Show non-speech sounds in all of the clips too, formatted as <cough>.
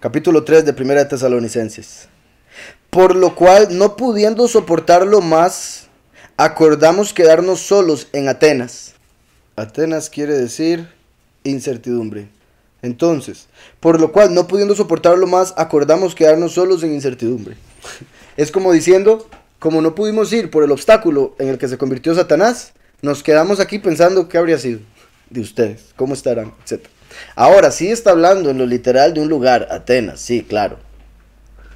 capítulo 3 de Primera de Tesalonicenses. Por lo cual, no pudiendo soportarlo más, acordamos quedarnos solos en Atenas. Atenas quiere decir incertidumbre. Entonces, por lo cual, no pudiendo soportarlo más, acordamos quedarnos solos en incertidumbre. <laughs> Es como diciendo, como no pudimos ir por el obstáculo en el que se convirtió Satanás, nos quedamos aquí pensando qué habría sido de ustedes, cómo estarán, etcétera. Ahora, sí está hablando en lo literal de un lugar, Atenas, sí, claro.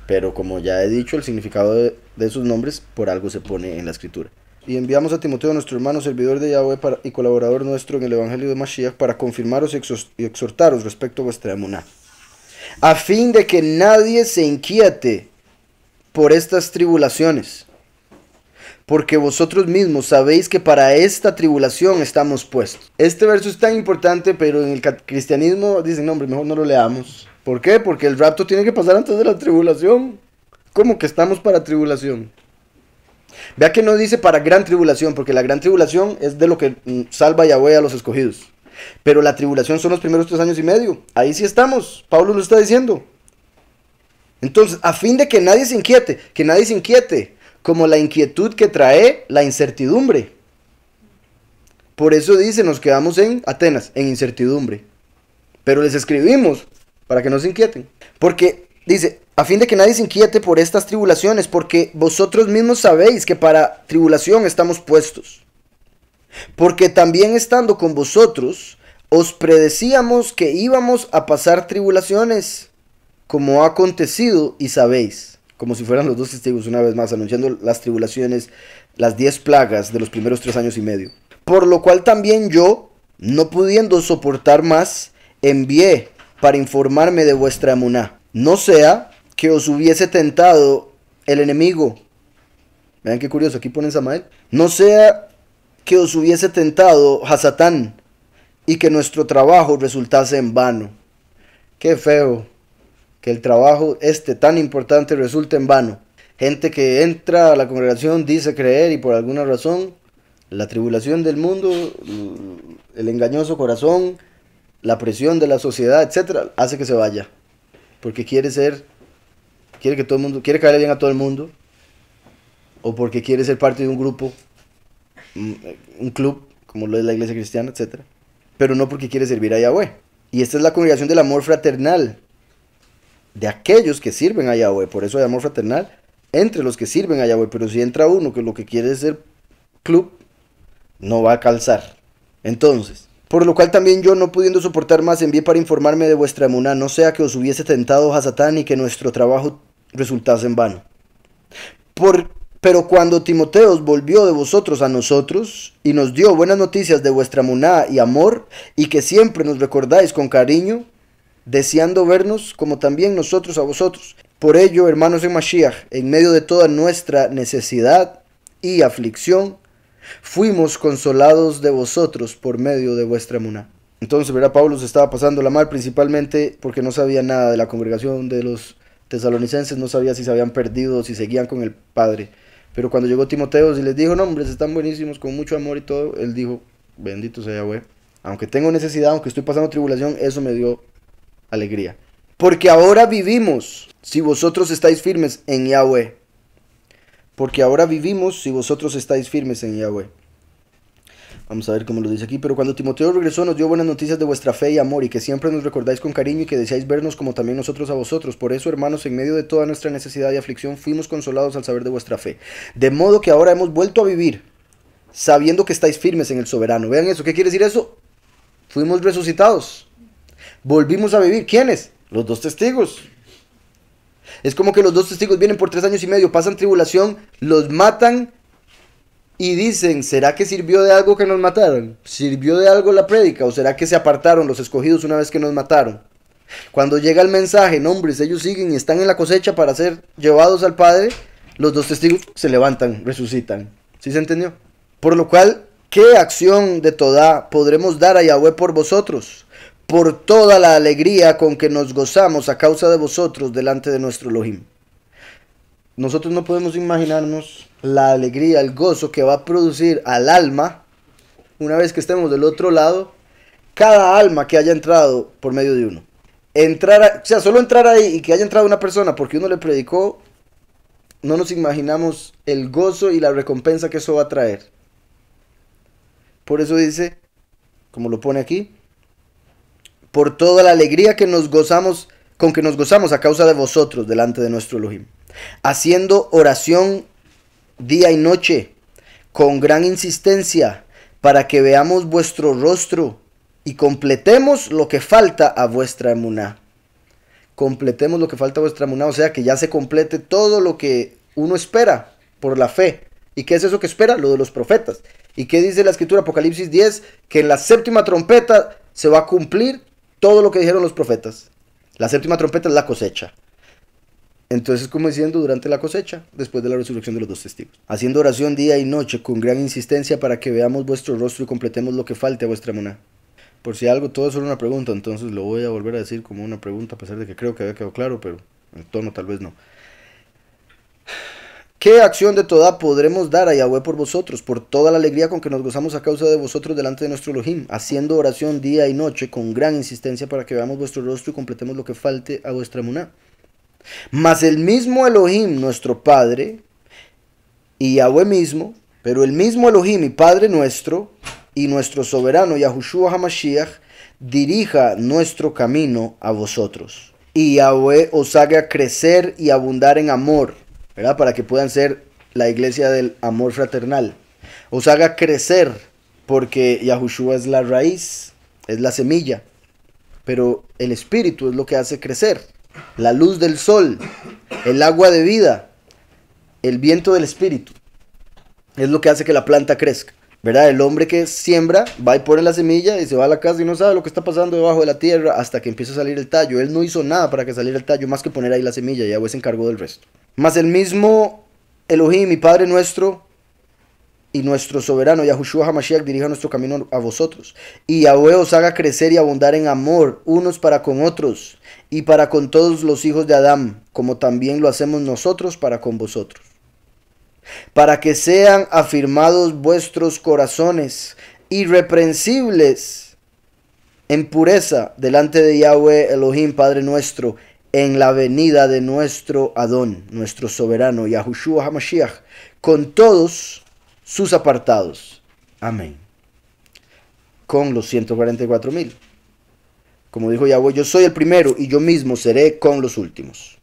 Pero como ya he dicho, el significado de, sus nombres por algo se pone en la escritura. Y enviamos a Timoteo, nuestro hermano, servidor de Yahweh y colaborador nuestro en el Evangelio de Mashiach, para confirmaros y exhortaros respecto a vuestra emuná. A fin de que nadie se inquiete por estas tribulaciones porque vosotros mismos sabéis que para esta tribulación estamos puestos. Este verso es tan importante, pero en el cristianismo dicen, no, hombre, mejor no lo leamos. ¿Por qué? Porque el rapto tiene que pasar antes de la tribulación. ¿Cómo que estamos para tribulación? Vea que no dice para gran tribulación, porque la gran tribulación es de lo que mm, salva Yahweh a los escogidos. Pero la tribulación son los primeros tres años y medio. Ahí sí estamos. Pablo lo está diciendo. Entonces, a fin de que nadie se inquiete, que nadie se inquiete, como la inquietud que trae la incertidumbre. Por eso dice, nos quedamos en Atenas, en incertidumbre. Pero les escribimos para que no se inquieten. Porque dice, a fin de que nadie se inquiete por estas tribulaciones, porque vosotros mismos sabéis que para tribulación estamos puestos. Porque también estando con vosotros, os predecíamos que íbamos a pasar tribulaciones, como ha acontecido y sabéis como si fueran los dos testigos una vez más, anunciando las tribulaciones, las diez plagas de los primeros tres años y medio. Por lo cual también yo, no pudiendo soportar más, envié para informarme de vuestra emuná. No sea que os hubiese tentado el enemigo. Vean qué curioso, aquí ponen Samael. No sea que os hubiese tentado Hasatán y que nuestro trabajo resultase en vano. Qué feo que el trabajo este tan importante resulte en vano. Gente que entra a la congregación dice creer y por alguna razón la tribulación del mundo, el engañoso corazón, la presión de la sociedad, etcétera, hace que se vaya. Porque quiere ser, quiere que todo el mundo, quiere caer bien a todo el mundo, o porque quiere ser parte de un grupo, un club, como lo es la iglesia cristiana, etcétera, pero no porque quiere servir a Yahweh. Y esta es la congregación del amor fraternal, de aquellos que sirven a Yahweh, por eso hay amor fraternal entre los que sirven a Yahweh, pero si entra uno que lo que quiere es ser club, no va a calzar. Entonces, por lo cual también yo, no pudiendo soportar más, envié para informarme de vuestra muná, no sea que os hubiese tentado a Satán y que nuestro trabajo resultase en vano. Por, pero cuando Timoteos volvió de vosotros a nosotros y nos dio buenas noticias de vuestra muná y amor, y que siempre nos recordáis con cariño, deseando vernos como también nosotros a vosotros. Por ello, hermanos de Mashiach, en medio de toda nuestra necesidad y aflicción, fuimos consolados de vosotros por medio de vuestra muna. Entonces, verá, Pablo se estaba pasando la mal principalmente porque no sabía nada de la congregación de los tesalonicenses, no sabía si se habían perdido, si seguían con el Padre. Pero cuando llegó Timoteo y les dijo, no, hombres, están buenísimos, con mucho amor y todo, él dijo, bendito sea Yahweh. Aunque tengo necesidad, aunque estoy pasando tribulación, eso me dio alegría. Porque ahora vivimos si vosotros estáis firmes en Yahweh. Porque ahora vivimos si vosotros estáis firmes en Yahweh. Vamos a ver cómo lo dice aquí. Pero cuando Timoteo regresó nos dio buenas noticias de vuestra fe y amor y que siempre nos recordáis con cariño y que deseáis vernos como también nosotros a vosotros. Por eso, hermanos, en medio de toda nuestra necesidad y aflicción fuimos consolados al saber de vuestra fe. De modo que ahora hemos vuelto a vivir sabiendo que estáis firmes en el soberano. Vean eso. ¿Qué quiere decir eso? Fuimos resucitados. Volvimos a vivir. ¿Quiénes? Los dos testigos. Es como que los dos testigos vienen por tres años y medio, pasan tribulación, los matan y dicen, ¿será que sirvió de algo que nos mataron? ¿Sirvió de algo la prédica? ¿O será que se apartaron los escogidos una vez que nos mataron? Cuando llega el mensaje, nombres, ellos siguen y están en la cosecha para ser llevados al Padre, los dos testigos se levantan, resucitan. ¿Sí se entendió? Por lo cual, ¿qué acción de toda podremos dar a Yahweh por vosotros? por toda la alegría con que nos gozamos a causa de vosotros delante de nuestro Elohim. Nosotros no podemos imaginarnos la alegría, el gozo que va a producir al alma una vez que estemos del otro lado, cada alma que haya entrado por medio de uno. Entrar, o sea, solo entrar ahí y que haya entrado una persona porque uno le predicó, no nos imaginamos el gozo y la recompensa que eso va a traer. Por eso dice, como lo pone aquí, por toda la alegría que nos gozamos, con que nos gozamos a causa de vosotros delante de nuestro Elohim, haciendo oración día y noche con gran insistencia para que veamos vuestro rostro y completemos lo que falta a vuestra emuná. Completemos lo que falta a vuestra emuná, o sea, que ya se complete todo lo que uno espera por la fe. ¿Y qué es eso que espera? Lo de los profetas. ¿Y qué dice la escritura Apocalipsis 10? Que en la séptima trompeta se va a cumplir todo lo que dijeron los profetas. La séptima trompeta es la cosecha. Entonces, como diciendo, durante la cosecha, después de la resurrección de los dos testigos. Haciendo oración día y noche con gran insistencia para que veamos vuestro rostro y completemos lo que falte a vuestra mona. Por si algo, todo es solo una pregunta, entonces lo voy a volver a decir como una pregunta, a pesar de que creo que había quedado claro, pero el tono tal vez no. ¿Qué acción de toda podremos dar a Yahweh por vosotros, por toda la alegría con que nos gozamos a causa de vosotros delante de nuestro Elohim, haciendo oración día y noche con gran insistencia para que veamos vuestro rostro y completemos lo que falte a vuestra muná? Mas el mismo Elohim, nuestro Padre, y Yahweh mismo, pero el mismo Elohim y Padre nuestro, y nuestro soberano Yahushua HaMashiach, dirija nuestro camino a vosotros. Y Yahweh os haga crecer y abundar en amor para que puedan ser la iglesia del amor fraternal. Os haga crecer, porque Yahushua es la raíz, es la semilla, pero el espíritu es lo que hace crecer. La luz del sol, el agua de vida, el viento del espíritu, es lo que hace que la planta crezca. ¿verdad? El hombre que siembra va y pone la semilla y se va a la casa y no sabe lo que está pasando debajo de la tierra hasta que empieza a salir el tallo. Él no hizo nada para que saliera el tallo más que poner ahí la semilla y Yahweh se encargó del resto. Más el mismo Elohim mi Padre nuestro y nuestro soberano Yahushua Hamashiach dirija nuestro camino a vosotros. Y Yahweh os haga crecer y abundar en amor unos para con otros y para con todos los hijos de Adán, como también lo hacemos nosotros para con vosotros para que sean afirmados vuestros corazones irreprensibles en pureza delante de Yahweh Elohim Padre nuestro en la venida de nuestro Adón, nuestro soberano Yahushua HaMashiach, con todos sus apartados. Amén. Con los 144 mil. Como dijo Yahweh, yo soy el primero y yo mismo seré con los últimos.